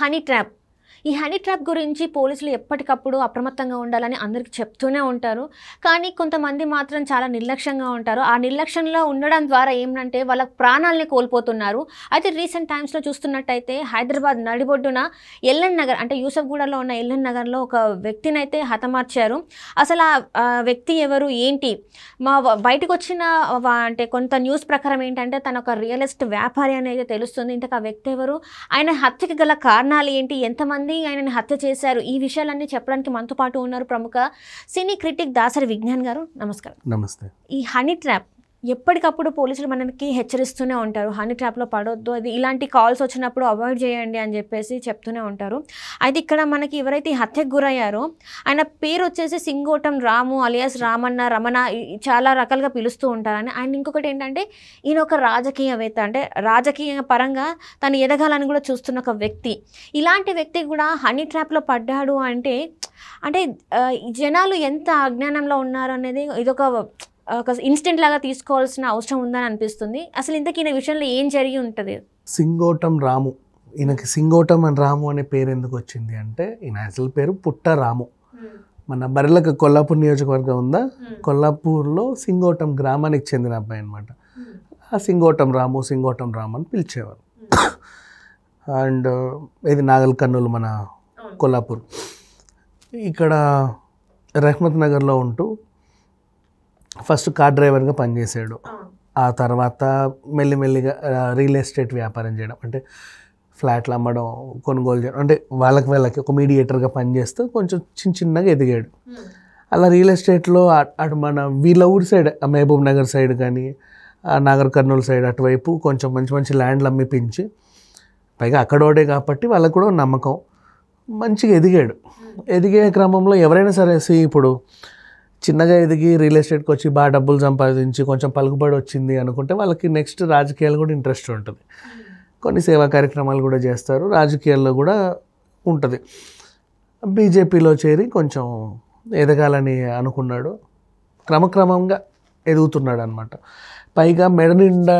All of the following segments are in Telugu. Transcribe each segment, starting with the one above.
हनी ट्रैप ఈ హనీ ట్రాప్ గురించి పోలీసులు ఎప్పటికప్పుడు అప్రమత్తంగా ఉండాలని అందరికీ చెప్తూనే ఉంటారు కానీ కొంతమంది మాత్రం చాలా నిర్లక్ష్యంగా ఉంటారు ఆ నిర్లక్ష్యంలో ఉండడం ద్వారా ఏమంటే వాళ్ళ ప్రాణాలని కోల్పోతున్నారు అయితే రీసెంట్ టైమ్స్లో చూస్తున్నట్టయితే హైదరాబాద్ నడిబొడ్డున ఎల్ఎన్ నగర్ అంటే యూసఫ్గూడలో ఉన్న ఎల్ఎన్ నగర్లో ఒక వ్యక్తిని అయితే హతమార్చారు అసలు ఆ వ్యక్తి ఎవరు ఏంటి మా బయటకు వచ్చిన అంటే కొంత న్యూస్ ప్రకారం ఏంటంటే తన ఒక రియలిస్ట్ వ్యాపారి అనేది తెలుస్తుంది ఇంతకు ఆ వ్యక్తి ఎవరు ఆయన హత్యకి గల కారణాలు ఏంటి ఎంతమంది మంది ఆయనని హత్య చేశారు ఈ విషయాలన్నీ చెప్పడానికి మనతో పాటు ఉన్నారు ప్రముఖ సినీ క్రిటిక్ దాసరి విజ్ఞాన్ గారు నమస్కారం నమస్తే ఈ హనీ ట్రాప్ ఎప్పటికప్పుడు పోలీసులు మనకి హెచ్చరిస్తూనే ఉంటారు హనీ ట్రాప్లో పడవద్దు అది ఇలాంటి కాల్స్ వచ్చినప్పుడు అవాయిడ్ చేయండి అని చెప్పేసి చెప్తూనే ఉంటారు అయితే ఇక్కడ మనకి ఎవరైతే హత్యకు గురయ్యారో ఆయన పేరు వచ్చేసి సింగోటం రాము అలియాస్ రామన్న రమణ చాలా రకాలుగా పిలుస్తూ ఉంటారని ఆయన ఇంకొకటి ఏంటంటే ఈయన ఒక రాజకీయవేత్త అంటే రాజకీయ పరంగా తను ఎదగాలని కూడా చూస్తున్న ఒక వ్యక్తి ఇలాంటి వ్యక్తి కూడా హనీ ట్రాప్లో పడ్డాడు అంటే అంటే జనాలు ఎంత అజ్ఞానంలో ఉన్నారు అనేది ఇదొక ఒక ఇన్స్టెంట్ లాగా తీసుకోవాల్సిన అవసరం ఉందని అనిపిస్తుంది అసలు ఇంతకీ విషయంలో ఏం జరిగి ఉంటుంది సింగోటం రాము ఈయనకి సింగోటం అని రాము అనే పేరు ఎందుకు వచ్చింది అంటే ఈయన అసలు పేరు పుట్ట రాము hmm. మన బర్రెలకు కొల్లాపూర్ నియోజకవర్గం ఉందా hmm. కొల్లాపూర్లో సింగోటం గ్రామానికి చెందిన అబ్బాయి అనమాట hmm. ఆ సింగోటం రాము సింగోటం రాము అని పిలిచేవారు అండ్ uh, ఇది నాగల్ మన కొల్లాపూర్ ఇక్కడ రహ్మత్ నగర్లో ఉంటూ ఫస్ట్ కార్ డ్రైవర్గా పనిచేసాడు ఆ తర్వాత మెల్లిమెల్లిగా రియల్ ఎస్టేట్ వ్యాపారం చేయడం అంటే ఫ్లాట్లు అమ్మడం కొనుగోలు చేయడం అంటే వాళ్ళకి వాళ్ళకి ఒక మీడియేటర్గా పనిచేస్తూ కొంచెం చిన్న చిన్నగా ఎదిగాడు అలా రియల్ ఎస్టేట్లో అటు మన వీళ్ళ ఊరి సైడ్ మహబూబ్ నగర్ సైడ్ కానీ నాగర్ కర్నూలు సైడ్ అటువైపు కొంచెం మంచి మంచి ల్యాండ్లు అమ్మిపించి పైగా అక్కడోడే కాబట్టి వాళ్ళకు కూడా నమ్మకం మంచిగా ఎదిగాడు ఎదిగే క్రమంలో ఎవరైనా సరే ఇప్పుడు చిన్నగా ఎదిగి రియల్ ఎస్టేట్కి వచ్చి బాగా డబ్బులు సంపాదించి కొంచెం పలుకుబడి వచ్చింది అనుకుంటే వాళ్ళకి నెక్స్ట్ రాజకీయాలు కూడా ఇంట్రెస్ట్ ఉంటుంది కొన్ని సేవా కార్యక్రమాలు కూడా చేస్తారు రాజకీయాల్లో కూడా ఉంటుంది బీజేపీలో చేరి కొంచెం ఎదగాలని అనుకున్నాడు క్రమక్రమంగా ఎదుగుతున్నాడు అనమాట పైగా మెడ నిండా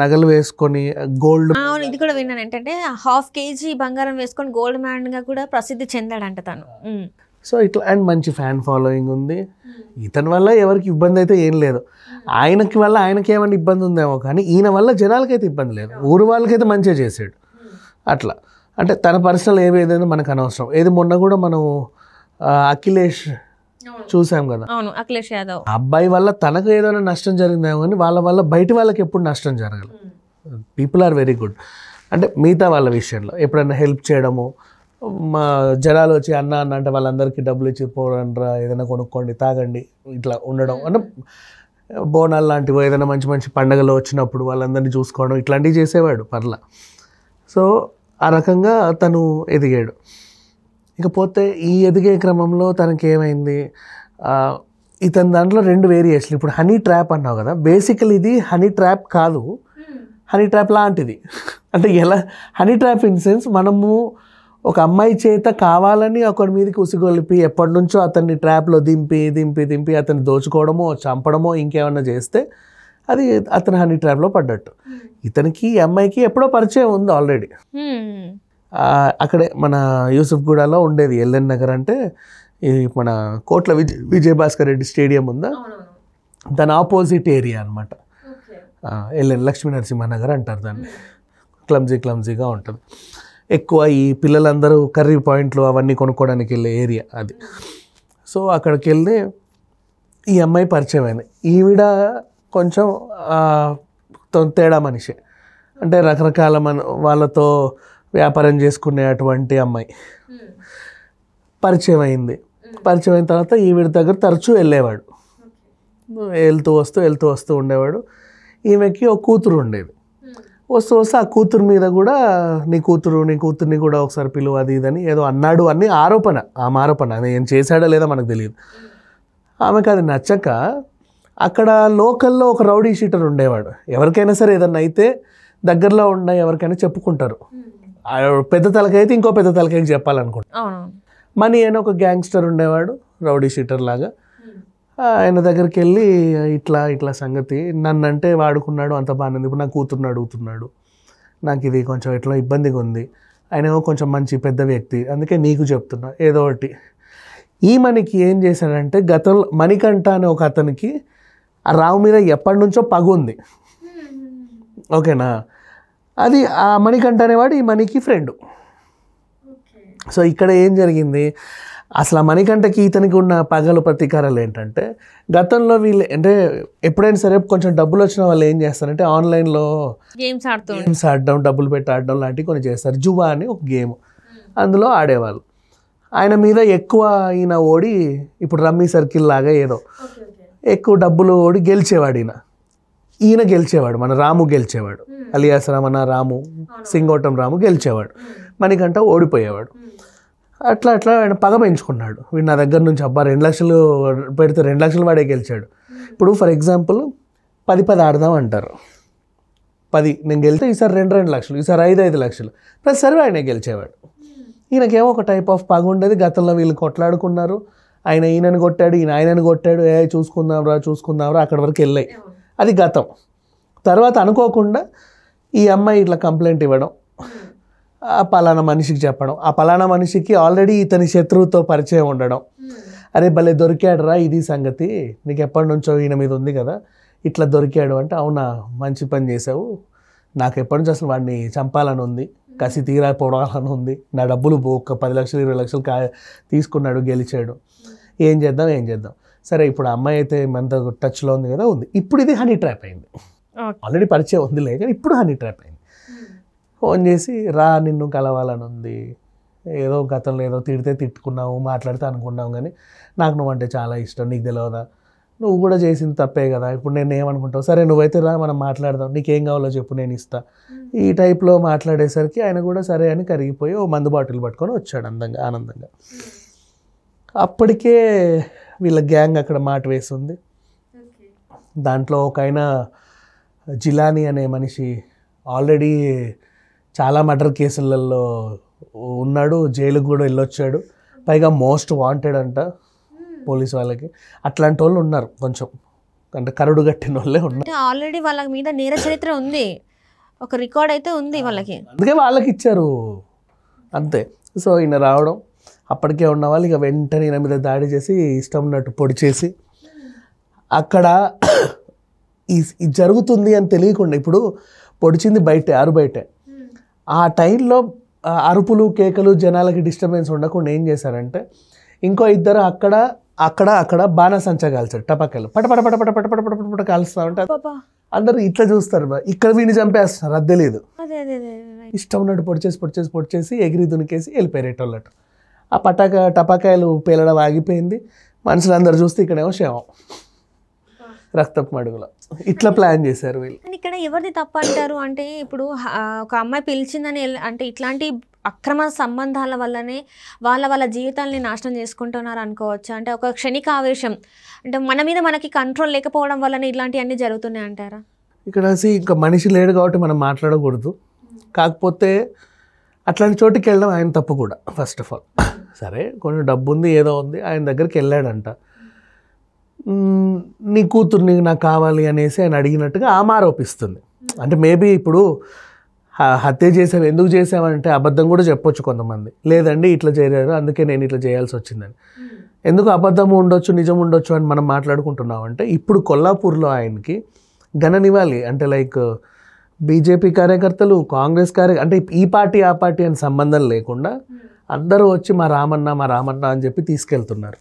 నగలు వేసుకొని గోల్డ్ ఇది కూడా విన్నాను ఏంటంటే హాఫ్ కేజీ బంగారం వేసుకొని గోల్డ్ మ్యాన్గా కూడా ప్రసిద్ధి చెందాడంట తను సో ఇట్లా అండ్ మంచి ఫ్యాన్ ఫాలోయింగ్ ఉంది ఇతని వల్ల ఎవరికి ఇబ్బంది అయితే ఏం లేదు ఆయనకి వల్ల ఆయనకి ఏమైనా ఇబ్బంది ఉందేమో కానీ ఈయన వల్ల జనాలకైతే ఇబ్బంది లేదు ఊరు వాళ్ళకైతే మంచిగా చేసాడు అట్లా అంటే తన పర్సనల్ ఏవి ఏదైనా మనకు అనవసరం ఏది మొన్న కూడా మనం అఖిలేష్ చూసాం కదా అవును అఖిలేష్ యాదవ్ అబ్బాయి వల్ల తనకు ఏదైనా నష్టం జరిగిందేమో కానీ వాళ్ళ వల్ల బయట వాళ్ళకి ఎప్పుడు నష్టం జరగదు పీపుల్ ఆర్ వెరీ గుడ్ అంటే మిగతా వాళ్ళ విషయంలో ఎప్పుడైనా హెల్ప్ చేయడము మా జనాలు వచ్చి అన్న అన్న అంటే వాళ్ళందరికీ డబ్బులు ఇచ్చి పోరండి రా ఏదైనా కొనుక్కోండి తాగండి ఇట్లా ఉండడం అంటే బోనాలు లాంటివి ఏదైనా మంచి మంచి పండగలు వచ్చినప్పుడు వాళ్ళందరినీ చూసుకోవడం ఇట్లాంటివి చేసేవాడు పర్ల సో ఆ రకంగా తను ఎదిగాడు ఇకపోతే ఈ ఎదిగే క్రమంలో తనకి ఏమైంది ఇతని దాంట్లో రెండు వేరియేషన్లు ఇప్పుడు హనీ ట్రాప్ అన్నావు కదా బేసికల్ ఇది హనీ ట్రాప్ కాదు హనీ hmm. ట్రాప్ లాంటిది అంటే ఎలా హనీ ట్రాప్ ఇన్ సెన్స్ మనము ఒక అమ్మాయి చేత కావాలని ఒకరి మీదకి ఉసిగొలిపి ఎప్పటి నుంచో అతన్ని ట్రాప్లో దింపి దింపి దింపి అతన్ని దోచుకోవడమో చంపడమో ఇంకేమన్నా చేస్తే అది అతను హనీ ట్రాప్లో పడ్డట్టు ఇతనికి అమ్మాయికి ఎప్పుడో పరిచయం ఉంది ఆల్రెడీ అక్కడే మన గూడాలో ఉండేది ఎల్ఎన్ నగర్ అంటే మన కోట్ల విజయ్ విజయభాస్కర్ రెడ్డి స్టేడియం ఉందా దాని ఆపోజిట్ ఏరియా అనమాట ఎల్ఎన్ లక్ష్మీ నరసింహ నగర్ అంటారు దాన్ని క్లమ్జీ క్లమ్జీగా ఉంటుంది ఎక్కువ ఈ పిల్లలందరూ కర్రీ పాయింట్లు అవన్నీ కొనుక్కోవడానికి వెళ్ళే ఏరియా అది సో అక్కడికి వెళ్తే ఈ అమ్మాయి పరిచయం అయింది ఈవిడ కొంచెం తేడా మనిషి అంటే రకరకాల మన వాళ్ళతో వ్యాపారం చేసుకునే అటువంటి అమ్మాయి పరిచయం అయింది పరిచయం అయిన తర్వాత ఈవిడ దగ్గర తరచూ వెళ్ళేవాడు వెళ్తూ వస్తూ వెళ్తూ వస్తూ ఉండేవాడు ఈమెకి ఒక కూతురు ఉండేది వస్తూ వస్తే ఆ కూతురు మీద కూడా నీ కూతురు నీ కూతుర్ని కూడా ఒకసారి పిలువ అది ఇదని ఏదో అన్నాడు అని ఆరోపణ ఆమె ఆరోపణ ఆమె ఏం చేశాడో లేదో మనకు తెలియదు ఆమెకు అది నచ్చక అక్కడ లోకల్లో ఒక రౌడీ షీటర్ ఉండేవాడు ఎవరికైనా సరే ఏదన్నా అయితే దగ్గరలో ఉన్న ఎవరికైనా చెప్పుకుంటారు పెద్ద తలకైతే ఇంకో పెద్ద తలకైతే చెప్పాలనుకుంటా మనీ అని ఒక గ్యాంగ్స్టర్ ఉండేవాడు రౌడీ షీటర్ లాగా ఆయన దగ్గరికి వెళ్ళి ఇట్లా ఇట్లా సంగతి నన్ను అంటే వాడుకున్నాడు అంత బాగానేది ఇప్పుడు నా కూతుర్ని అడుగుతున్నాడు నాకు ఇది కొంచెం ఇట్లా ఇబ్బందిగా ఉంది ఆయన కొంచెం మంచి పెద్ద వ్యక్తి అందుకే నీకు చెప్తున్నా ఏదో ఒకటి ఈ మనకి ఏం చేశాడంటే గతంలో మణికంఠ అనే ఒక అతనికి ఆ రావు మీద ఎప్పటి నుంచో పగు ఉంది ఓకేనా అది ఆ మణికంఠ అనేవాడు ఈ మణికి ఫ్రెండు సో ఇక్కడ ఏం జరిగింది అసలు ఆ మణికంఠకి ఇతనికి ఉన్న పగలు ప్రతీకారాలు ఏంటంటే గతంలో వీళ్ళు అంటే ఎప్పుడైనా సరే కొంచెం డబ్బులు వచ్చిన వాళ్ళు ఏం చేస్తారంటే ఆన్లైన్లో గేమ్స్ ఆడుతూ గేమ్స్ ఆడడం డబ్బులు పెట్టి ఆడడం లాంటివి కొన్ని చేస్తారు జువా అని ఒక గేమ్ అందులో ఆడేవాళ్ళు ఆయన మీద ఎక్కువ ఈయన ఓడి ఇప్పుడు రమ్మీ సర్కిల్ లాగా ఏదో ఎక్కువ డబ్బులు ఓడి గెలిచేవాడు ఈయన ఈయన గెలిచేవాడు మన రాము గెలిచేవాడు అలియాస్ రమణ రాము సింగోటం రాము గెలిచేవాడు మణికంఠ ఓడిపోయేవాడు అట్లా అట్లా ఆయన పగ పెంచుకున్నాడు వీడు నా దగ్గర నుంచి అబ్బా రెండు లక్షలు పెడితే రెండు లక్షలు వాడే గెలిచాడు ఇప్పుడు ఫర్ ఎగ్జాంపుల్ పది పది ఆడదాం అంటారు పది నేను గెలితే ఈసారి రెండు రెండు లక్షలు ఈసారి ఐదు ఐదు లక్షలు సరే ఆయన గెలిచేవాడు ఈయనకేమో ఒక టైప్ ఆఫ్ పగ ఉండేది గతంలో వీళ్ళు కొట్లాడుకున్నారు ఆయన ఈయనని కొట్టాడు ఈయన ఆయనని కొట్టాడు ఏ చూసుకుందాం రా చూసుకుందాం రా అక్కడి వరకు వెళ్ళాయి అది గతం తర్వాత అనుకోకుండా ఈ అమ్మాయి ఇట్లా కంప్లైంట్ ఇవ్వడం ఆ పలానా మనిషికి చెప్పడం ఆ పలానా మనిషికి ఆల్రెడీ ఇతని శత్రువుతో పరిచయం ఉండడం అరే భలే దొరికాడురా ఇది సంగతి నీకు ఎప్పటి నుంచో ఈయన మీద ఉంది కదా ఇట్లా దొరికాడు అంటే అవునా మంచి పని చేసావు నాకు ఎప్పటి నుంచి అసలు వాడిని చంపాలని ఉంది కసి తీరా పొడాలని ఉంది నా డబ్బులు ఒక పది లక్షలు ఇరవై లక్షలు కా తీసుకున్నాడు గెలిచాడు ఏం చేద్దాం ఏం చేద్దాం సరే ఇప్పుడు అమ్మాయి అయితే మనతో టచ్లో ఉంది కదా ఉంది ఇప్పుడు ఇది హనీ ట్రాప్ అయింది ఆల్రెడీ పరిచయం ఉందిలే కానీ ఇప్పుడు హనీ ట్రాప్ అయింది hmm. ఫోన్ చేసి రా నిన్ను కలవాలని ఉంది ఏదో గతంలో ఏదో తిడితే తిట్టుకున్నావు మాట్లాడితే అనుకున్నావు కానీ నాకు నువ్వు అంటే చాలా ఇష్టం నీకు తెలియదా నువ్వు కూడా చేసింది తప్పే కదా ఇప్పుడు నేను ఏమనుకుంటావు సరే నువ్వైతే రా మనం మాట్లాడదాం నీకేం కావాలో చెప్పు నేను ఇస్తా hmm. ఈ టైప్లో మాట్లాడేసరికి ఆయన కూడా సరే అని కరిగిపోయి ఓ మందు బాటిల్ పట్టుకొని వచ్చాడు అందంగా ఆనందంగా hmm. అప్పటికే వీళ్ళ గ్యాంగ్ అక్కడ మాట వేసింది దాంట్లో ఒక ఆయన జిలాని అనే మనిషి ఆల్రెడీ చాలా మర్డర్ కేసులలో ఉన్నాడు జైలుకు కూడా వెళ్ళొచ్చాడు పైగా మోస్ట్ వాంటెడ్ అంట పోలీస్ వాళ్ళకి అట్లాంటి వాళ్ళు ఉన్నారు కొంచెం అంటే కరుడు కట్టిన వాళ్ళే ఉన్నారు ఆల్రెడీ వాళ్ళ మీద నేర చరిత్ర ఉంది ఒక రికార్డ్ అయితే ఉంది వాళ్ళకి అందుకే వాళ్ళకి ఇచ్చారు అంతే సో ఈయన రావడం అప్పటికే ఉన్న వాళ్ళు ఇక వెంటనే ఈయన మీద దాడి చేసి ఇష్టం ఉన్నట్టు పొడి చేసి అక్కడ ఈ జరుగుతుంది అని తెలియకుండా ఇప్పుడు పొడిచింది బయటే అరు బయటే ఆ టైంలో అరుపులు కేకలు జనాలకి డిస్టర్బెన్స్ ఉండకుండా ఏం చేశారంటే ఇంకో ఇద్దరు అక్కడ అక్కడ అక్కడ బాణసంచ కాల్చారు టపాకాయలు పట పట పట పట పట పట పట పట ఉంటారు అందరూ ఇట్లా చూస్తారు ఇక్కడ వీడిని చంపేస్తున్నారు అది లేదు ఇష్టం ఉన్నట్టు పొడిచేసి పొడిచేసి పొడిచేసి ఎగిరి దునికేసి వెళ్ళిపోయారు ఎటోళ్ళట్టు ఆ పటాక టపాకాయలు పేలడం ఆగిపోయింది మనుషులందరూ చూస్తే ఇక్కడేమో క్షేమం రక్తపు మడుగులో ఇట్లా ప్లాన్ చేశారు వీళ్ళు ఇక్కడ ఎవరిది తప్ప అంటారు అంటే ఇప్పుడు ఒక అమ్మాయి పిలిచిందని అంటే ఇట్లాంటి అక్రమ సంబంధాల వల్లనే వాళ్ళ వాళ్ళ జీవితాన్ని నాశనం చేసుకుంటున్నారు అనుకోవచ్చు అంటే ఒక క్షణిక ఆవేశం అంటే మన మీద మనకి కంట్రోల్ లేకపోవడం వల్లనే ఇలాంటివన్నీ జరుగుతున్నాయి అంటారా ఇక్కడ ఇంకా మనిషి లేడు కాబట్టి మనం మాట్లాడకూడదు కాకపోతే అట్లాంటి చోటుకి వెళ్ళడం ఆయన తప్పు కూడా ఫస్ట్ ఆఫ్ ఆల్ సరే కొంచెం డబ్బు ఉంది ఏదో ఉంది ఆయన దగ్గరికి వెళ్ళాడంట నీ కూతురు నీకు నాకు కావాలి అనేసి ఆయన అడిగినట్టుగా ఆమె ఆరోపిస్తుంది అంటే మేబీ ఇప్పుడు హత్య చేసావు ఎందుకు చేసావంటే అబద్ధం కూడా చెప్పొచ్చు కొంతమంది లేదండి ఇట్లా చేరారు అందుకే నేను ఇట్లా చేయాల్సి వచ్చిందని ఎందుకు అబద్ధం ఉండొచ్చు నిజం ఉండొచ్చు అని మనం మాట్లాడుకుంటున్నామంటే ఇప్పుడు కొల్లాపూర్లో ఆయనకి ఘననివ్వాలి అంటే లైక్ బీజేపీ కార్యకర్తలు కాంగ్రెస్ కార్య అంటే ఈ పార్టీ ఆ పార్టీ అని సంబంధం లేకుండా అందరూ వచ్చి మా రామన్న మా రామన్న అని చెప్పి తీసుకెళ్తున్నారు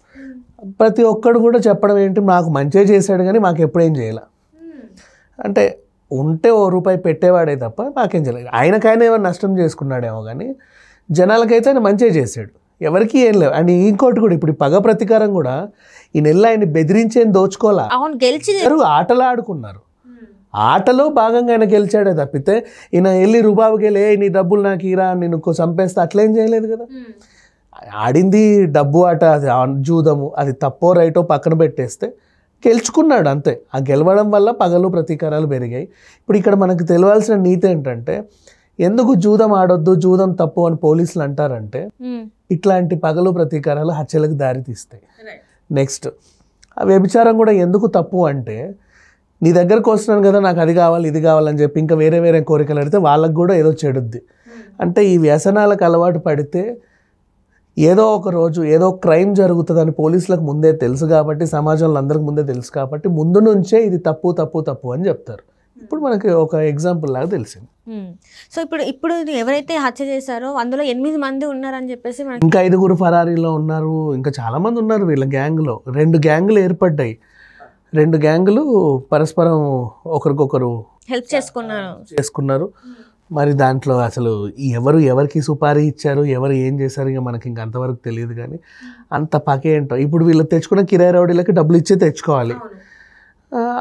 ప్రతి ఒక్కడు కూడా చెప్పడం ఏంటి నాకు మంచే చేశాడు కానీ మాకు ఎప్పుడేం చేయాల అంటే ఉంటే ఓ రూపాయి పెట్టేవాడే తప్ప మాకేం చేయలేదు ఆయనకైనా ఏమైనా నష్టం చేసుకున్నాడేమో కానీ జనాలకైతే ఆయన మంచే చేశాడు ఎవరికి ఏం లేవు అండ్ ఇంకోటి కూడా ఇప్పుడు పగ ప్రతీకారం కూడా ఈ నెల ఆయన బెదిరించి దోచుకోలే ఆటలు ఆడుకున్నారు ఆటలో భాగంగా ఆయన గెలిచాడే తప్పితే ఈయన వెళ్ళి రుబాబుకి నీ డబ్బులు నాకు ఇరా నేను చంపేస్తే అట్లేం చేయలేదు కదా ఆడింది డబ్బు ఆట అది జూదము అది తప్పో రైటో పక్కన పెట్టేస్తే గెలుచుకున్నాడు అంతే ఆ గెలవడం వల్ల పగలు ప్రతీకారాలు పెరిగాయి ఇప్పుడు ఇక్కడ మనకు తెలియాల్సిన నీతి ఏంటంటే ఎందుకు జూదం ఆడొద్దు జూదం తప్పు అని పోలీసులు అంటారంటే ఇట్లాంటి పగలు ప్రతీకారాలు హత్యలకు దారితీస్తాయి నెక్స్ట్ వ్యభిచారం కూడా ఎందుకు తప్పు అంటే నీ దగ్గరకు వస్తున్నాను కదా నాకు అది కావాలి ఇది కావాలని చెప్పి ఇంకా వేరే వేరే కోరికలు అడితే వాళ్ళకు కూడా ఏదో చెడుద్ది అంటే ఈ వ్యసనాలకు అలవాటు పడితే ఏదో ఒక రోజు ఏదో క్రైమ్ జరుగుతుందని పోలీసులకు ముందే తెలుసు కాబట్టి సమాజంలో అందరికి ముందే తెలుసు కాబట్టి ముందు నుంచే ఇది తప్పు తప్పు తప్పు అని చెప్తారు ఇప్పుడు మనకి ఒక ఎగ్జాంపుల్ లాగా తెలిసింది సో ఇప్పుడు ఇప్పుడు ఎవరైతే హత్య చేశారో అందులో ఎనిమిది మంది ఉన్నారని చెప్పేసి ఇంకా ఐదుగురు ఫరారీలో ఉన్నారు ఇంకా చాలా మంది ఉన్నారు వీళ్ళ గ్యాంగ్లో రెండు గ్యాంగ్లు ఏర్పడ్డాయి రెండు గ్యాంగులు పరస్పరం ఒకరికొకరు హెల్ప్ చేసుకున్నారు చేసుకున్నారు మరి దాంట్లో అసలు ఎవరు ఎవరికి సుపారీ ఇచ్చారు ఎవరు ఏం చేశారు ఇంకా మనకి ఇంక అంతవరకు తెలియదు కానీ అంత పాకే ఇప్పుడు వీళ్ళు తెచ్చుకున్న కిరాయి రౌడీలకి డబ్బులు ఇచ్చే తెచ్చుకోవాలి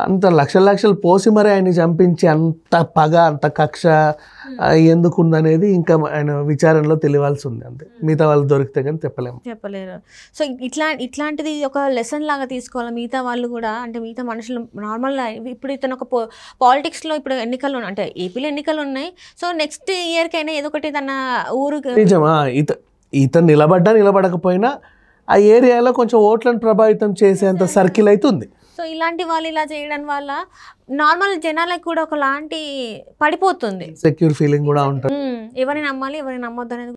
అంత లక్షల లక్షలు పోసి మరి ఆయన్ని చంపించి అంత పగ అంత కక్ష ఎందుకుందనేది ఇంకా ఆయన విచారణలో తెలియాల్సి ఉంది అంతే మిగతా వాళ్ళు దొరికితే కానీ చెప్పలేము చెప్పలేరు సో ఇట్లా ఇట్లాంటిది ఒక లెసన్ లాగా తీసుకోవాలి మిగతా వాళ్ళు కూడా అంటే మిగతా మనుషులు నార్మల్ ఇప్పుడు ఇతను ఒక పాలిటిక్స్లో ఇప్పుడు ఎన్నికలు అంటే ఏపీలో ఎన్నికలు ఉన్నాయి సో నెక్స్ట్ ఇయర్కైనా ఏదో ఒకటి తన ఊరు నిజమా ఇత ఇతను నిలబడ్డా నిలబడకపోయినా ఆ ఏరియాలో కొంచెం ఓట్లను ప్రభావితం చేసేంత సర్కిల్ అయితే ఉంది సో ఇలాంటి వాళ్ళు ఇలా చేయడం వల్ల నార్మల్ జనాలకు కూడా ఒకలాంటి పడిపోతుంది సెక్యూర్ ఫీలింగ్ కూడా ఉంటుంది ఎవరిని నమ్మాలి ఎవరిని నమ్మొద్దు అనేది